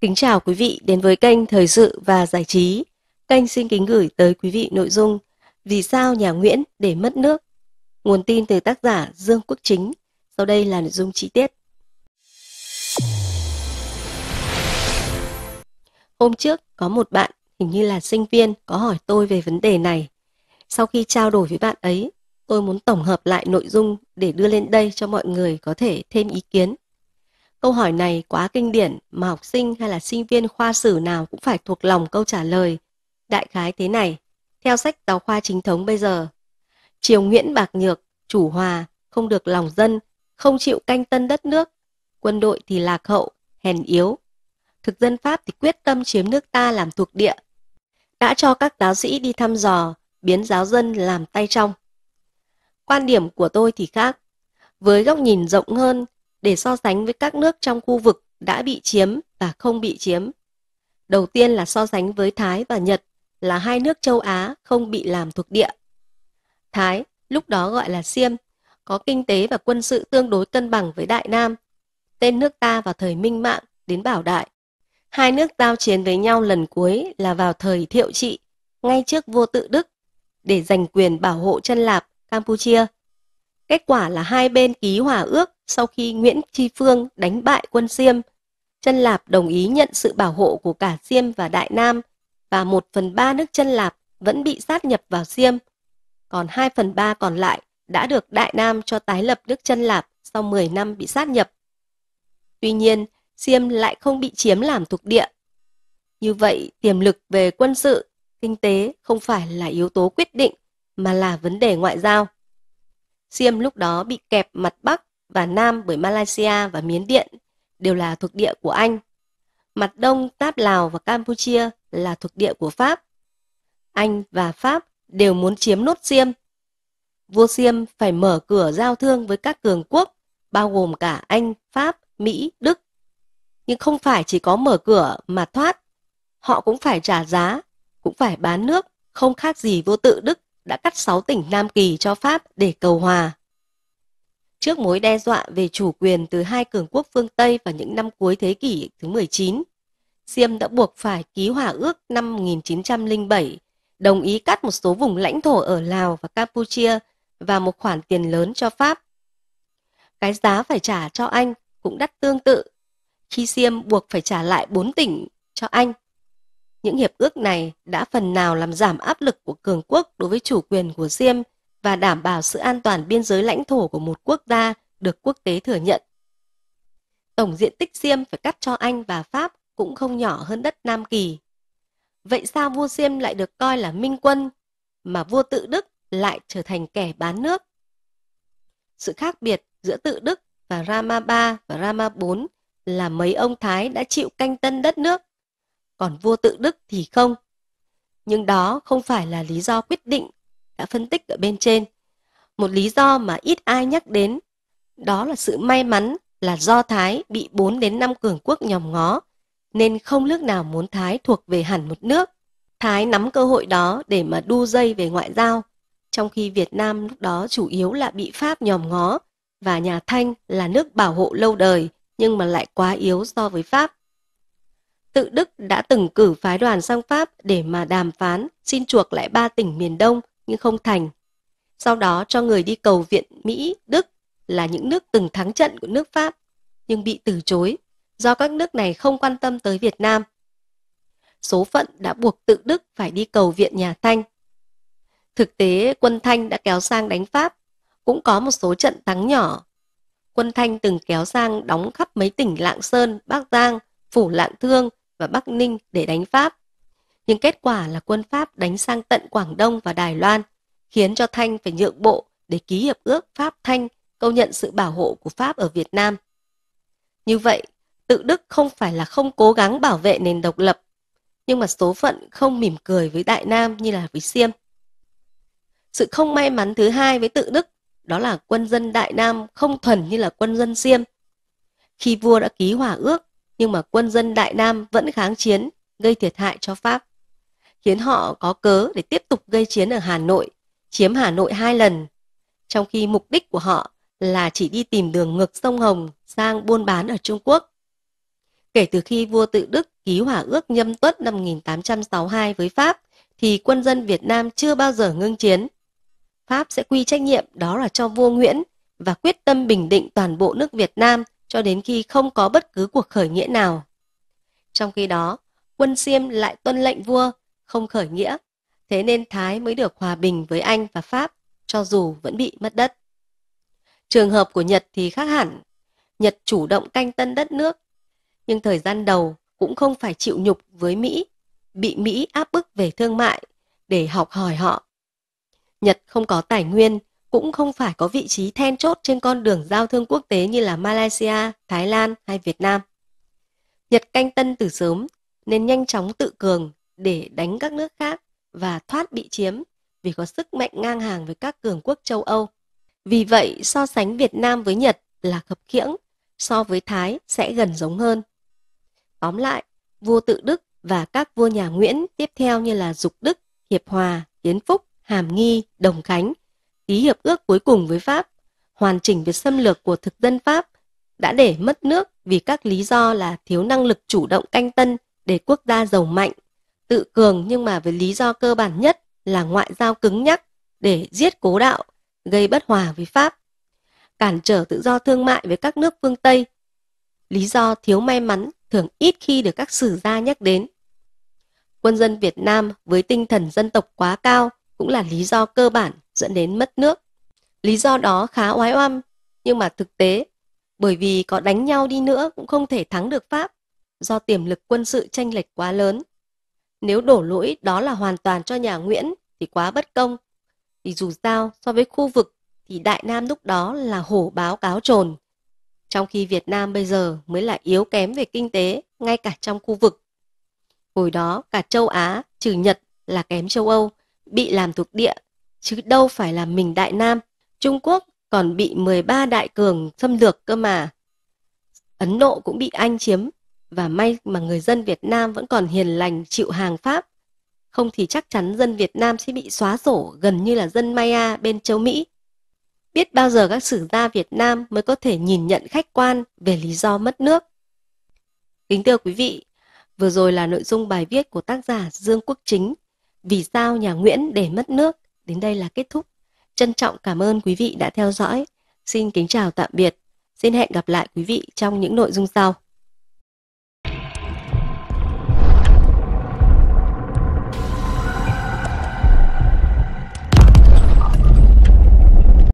Kính chào quý vị đến với kênh Thời sự và Giải trí. Kênh xin kính gửi tới quý vị nội dung Vì sao nhà Nguyễn để mất nước? Nguồn tin từ tác giả Dương Quốc Chính. Sau đây là nội dung chi tiết. Hôm trước có một bạn, hình như là sinh viên, có hỏi tôi về vấn đề này. Sau khi trao đổi với bạn ấy, tôi muốn tổng hợp lại nội dung để đưa lên đây cho mọi người có thể thêm ý kiến Câu hỏi này quá kinh điển mà học sinh hay là sinh viên khoa sử nào cũng phải thuộc lòng câu trả lời. Đại khái thế này, theo sách giáo khoa chính thống bây giờ. Triều Nguyễn bạc nhược, chủ hòa, không được lòng dân, không chịu canh tân đất nước, quân đội thì lạc hậu, hèn yếu. Thực dân Pháp thì quyết tâm chiếm nước ta làm thuộc địa. Đã cho các giáo sĩ đi thăm dò, biến giáo dân làm tay trong. Quan điểm của tôi thì khác. Với góc nhìn rộng hơn, để so sánh với các nước trong khu vực đã bị chiếm và không bị chiếm. Đầu tiên là so sánh với Thái và Nhật là hai nước châu Á không bị làm thuộc địa. Thái, lúc đó gọi là Siêm, có kinh tế và quân sự tương đối cân bằng với Đại Nam, tên nước ta vào thời Minh Mạng đến Bảo Đại. Hai nước giao chiến với nhau lần cuối là vào thời Thiệu Trị, ngay trước vua tự Đức, để giành quyền bảo hộ chân lạp Campuchia. Kết quả là hai bên ký hòa ước sau khi Nguyễn Tri Phương đánh bại quân Diêm. Chân Lạp đồng ý nhận sự bảo hộ của cả Diêm và Đại Nam, và một phần ba nước Chân Lạp vẫn bị sát nhập vào Diêm. Còn hai phần ba còn lại đã được Đại Nam cho tái lập nước Chân Lạp sau 10 năm bị sát nhập. Tuy nhiên, Diêm lại không bị chiếm làm thuộc địa. Như vậy, tiềm lực về quân sự, kinh tế không phải là yếu tố quyết định mà là vấn đề ngoại giao. Diêm lúc đó bị kẹp mặt Bắc và Nam bởi Malaysia và Miến Điện đều là thuộc địa của Anh. Mặt Đông Táp Lào và Campuchia là thuộc địa của Pháp. Anh và Pháp đều muốn chiếm nốt Xiêm. Vua Xiêm phải mở cửa giao thương với các cường quốc, bao gồm cả Anh, Pháp, Mỹ, Đức. Nhưng không phải chỉ có mở cửa mà thoát, họ cũng phải trả giá, cũng phải bán nước, không khác gì vô tự Đức đã cắt 6 tỉnh Nam Kỳ cho Pháp để cầu hòa. Trước mối đe dọa về chủ quyền từ hai cường quốc phương Tây vào những năm cuối thế kỷ thứ 19, xiêm đã buộc phải ký hòa ước năm 1907, đồng ý cắt một số vùng lãnh thổ ở Lào và Campuchia và một khoản tiền lớn cho Pháp. Cái giá phải trả cho Anh cũng đắt tương tự, khi xiêm buộc phải trả lại bốn tỉnh cho Anh. Những hiệp ước này đã phần nào làm giảm áp lực của cường quốc đối với chủ quyền của xiêm và đảm bảo sự an toàn biên giới lãnh thổ của một quốc gia được quốc tế thừa nhận. Tổng diện tích Xiêm phải cắt cho Anh và Pháp cũng không nhỏ hơn đất Nam Kỳ. Vậy sao vua Xiêm lại được coi là minh quân, mà vua tự Đức lại trở thành kẻ bán nước? Sự khác biệt giữa tự Đức và Rama 3 và Rama 4 là mấy ông Thái đã chịu canh tân đất nước, còn vua tự Đức thì không. Nhưng đó không phải là lý do quyết định đã phân tích ở bên trên. Một lý do mà ít ai nhắc đến, đó là sự may mắn là do Thái bị 4 đến 5 cường quốc nhòm ngó, nên không nước nào muốn Thái thuộc về hẳn một nước. Thái nắm cơ hội đó để mà đu dây về ngoại giao, trong khi Việt Nam lúc đó chủ yếu là bị Pháp nhòm ngó và nhà Thanh là nước bảo hộ lâu đời nhưng mà lại quá yếu so với Pháp. Tự Đức đã từng cử phái đoàn sang Pháp để mà đàm phán xin chuộc lại ba tỉnh miền Đông nhưng không thành. Sau đó cho người đi cầu viện Mỹ, Đức là những nước từng thắng trận của nước Pháp, nhưng bị từ chối do các nước này không quan tâm tới Việt Nam. Số phận đã buộc tự Đức phải đi cầu viện nhà Thanh. Thực tế, quân Thanh đã kéo sang đánh Pháp, cũng có một số trận thắng nhỏ. Quân Thanh từng kéo sang đóng khắp mấy tỉnh Lạng Sơn, Bắc Giang, Phủ Lạng Thương và Bắc Ninh để đánh Pháp nhưng kết quả là quân Pháp đánh sang tận Quảng Đông và Đài Loan, khiến cho Thanh phải nhượng bộ để ký hiệp ước Pháp-Thanh công nhận sự bảo hộ của Pháp ở Việt Nam. Như vậy, tự Đức không phải là không cố gắng bảo vệ nền độc lập, nhưng mà số phận không mỉm cười với Đại Nam như là với Siêm. Sự không may mắn thứ hai với tự Đức đó là quân dân Đại Nam không thuần như là quân dân Siêm. Khi vua đã ký hòa ước, nhưng mà quân dân Đại Nam vẫn kháng chiến, gây thiệt hại cho Pháp khiến họ có cớ để tiếp tục gây chiến ở Hà Nội, chiếm Hà Nội hai lần, trong khi mục đích của họ là chỉ đi tìm đường ngược sông Hồng sang buôn bán ở Trung Quốc. Kể từ khi vua tự Đức ký hỏa ước nhâm tuất năm 1862 với Pháp, thì quân dân Việt Nam chưa bao giờ ngưng chiến. Pháp sẽ quy trách nhiệm đó là cho vua Nguyễn và quyết tâm bình định toàn bộ nước Việt Nam cho đến khi không có bất cứ cuộc khởi nghĩa nào. Trong khi đó, quân Xiêm lại tuân lệnh vua không khởi nghĩa, thế nên Thái mới được hòa bình với Anh và Pháp, cho dù vẫn bị mất đất. Trường hợp của Nhật thì khác hẳn, Nhật chủ động canh tân đất nước, nhưng thời gian đầu cũng không phải chịu nhục với Mỹ, bị Mỹ áp bức về thương mại để học hỏi họ. Nhật không có tài nguyên, cũng không phải có vị trí then chốt trên con đường giao thương quốc tế như là Malaysia, Thái Lan hay Việt Nam. Nhật canh tân từ sớm nên nhanh chóng tự cường để đánh các nước khác và thoát bị chiếm vì có sức mạnh ngang hàng với các cường quốc châu Âu. Vì vậy, so sánh Việt Nam với Nhật là khập khiễng, so với Thái sẽ gần giống hơn. Tóm lại, vua tự Đức và các vua nhà Nguyễn tiếp theo như là Dục Đức, Hiệp Hòa, Kiến Phúc, Hàm Nghi, Đồng Khánh, ký hiệp ước cuối cùng với Pháp, hoàn chỉnh việc xâm lược của thực dân Pháp, đã để mất nước vì các lý do là thiếu năng lực chủ động canh tân để quốc gia giàu mạnh tự cường nhưng mà với lý do cơ bản nhất là ngoại giao cứng nhắc để giết cố đạo, gây bất hòa với Pháp, cản trở tự do thương mại với các nước phương Tây. Lý do thiếu may mắn thường ít khi được các sử gia nhắc đến. Quân dân Việt Nam với tinh thần dân tộc quá cao cũng là lý do cơ bản dẫn đến mất nước. Lý do đó khá oái oăm, nhưng mà thực tế, bởi vì có đánh nhau đi nữa cũng không thể thắng được Pháp do tiềm lực quân sự tranh lệch quá lớn. Nếu đổ lỗi đó là hoàn toàn cho nhà Nguyễn thì quá bất công. Vì dù sao, so với khu vực thì Đại Nam lúc đó là hổ báo cáo trồn. Trong khi Việt Nam bây giờ mới là yếu kém về kinh tế, ngay cả trong khu vực. Hồi đó, cả châu Á, trừ Nhật là kém châu Âu, bị làm thuộc địa, chứ đâu phải là mình Đại Nam. Trung Quốc còn bị 13 đại cường xâm lược cơ mà. Ấn Độ cũng bị Anh chiếm và may mà người dân Việt Nam vẫn còn hiền lành chịu hàng Pháp. Không thì chắc chắn dân Việt Nam sẽ bị xóa sổ gần như là dân Maya bên châu Mỹ. Biết bao giờ các sử gia Việt Nam mới có thể nhìn nhận khách quan về lý do mất nước. Kính thưa quý vị, vừa rồi là nội dung bài viết của tác giả Dương Quốc Chính Vì sao nhà Nguyễn để mất nước đến đây là kết thúc. Trân trọng cảm ơn quý vị đã theo dõi. Xin kính chào tạm biệt. Xin hẹn gặp lại quý vị trong những nội dung sau.